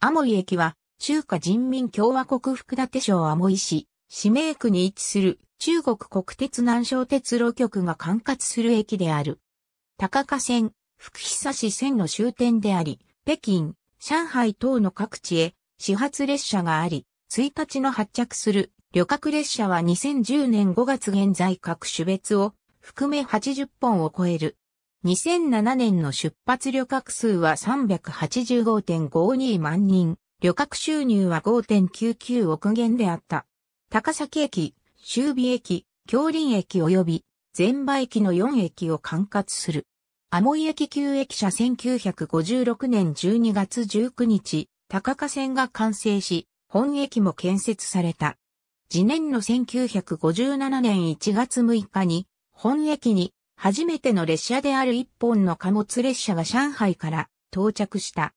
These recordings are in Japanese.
アモイ駅は、中華人民共和国福建省アモイ市、市名区に位置する中国国鉄南小鉄路局が管轄する駅である。高架線、福久市線の終点であり、北京、上海等の各地へ始発列車があり、1日の発着する旅客列車は2010年5月現在各種別を含め80本を超える。2007年の出発旅客数は385.52万人、旅客収入は5.99億元であった。高崎駅、周備駅、京林駅及び、全場駅の4駅を管轄する。アモイ駅旧駅舎1956年12月19日、高架線が完成し、本駅も建設された。次年の1957年1月6日に、本駅に初めての列車である一本の貨物列車が上海から到着した。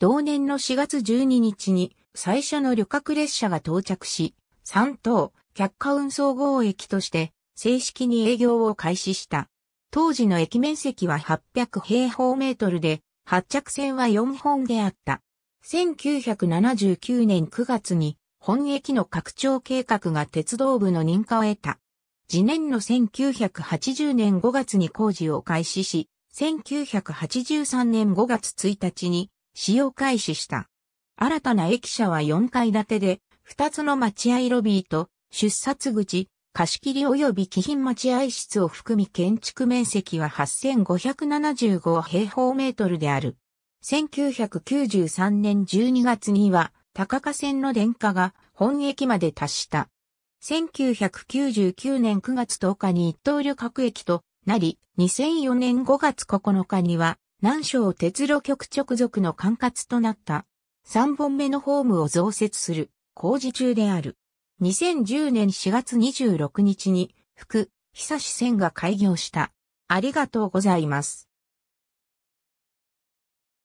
同年の4月12日に最初の旅客列車が到着し、三等、客貨運送号駅として正式に営業を開始した。当時の駅面積は800平方メートルで、発着線は4本であった。1979年9月に本駅の拡張計画が鉄道部の認可を得た。次年の1980年5月に工事を開始し、1983年5月1日に使用開始した。新たな駅舎は4階建てで、2つの待合ロビーと出札口、貸切及び貴品待合室を含み建築面積は8575平方メートルである。1993年12月には、高架線の電化が本駅まで達した。1999年9月10日に一等旅客駅となり、2004年5月9日には、南省鉄路局直属の管轄となった。3本目のホームを増設する工事中である。2010年4月26日に、福、久志線が開業した。ありがとうございます。